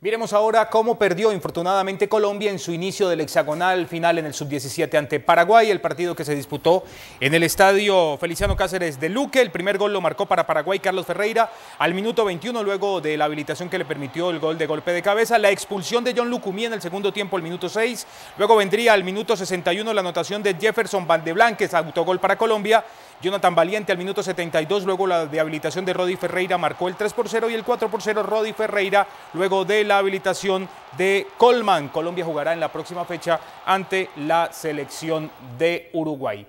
Miremos ahora cómo perdió infortunadamente Colombia en su inicio del hexagonal final en el sub-17 ante Paraguay, el partido que se disputó en el estadio Feliciano Cáceres de Luque. El primer gol lo marcó para Paraguay Carlos Ferreira al minuto 21 luego de la habilitación que le permitió el gol de golpe de cabeza, la expulsión de John Lucumí en el segundo tiempo el minuto 6, luego vendría al minuto 61 la anotación de Jefferson Van de autogol para Colombia, Jonathan Valiente al minuto 72, luego la de habilitación de Rodi Ferreira marcó el 3 por 0 y el 4 por 0 Rodi Ferreira luego de la habilitación de Colman. Colombia jugará en la próxima fecha ante la selección de Uruguay.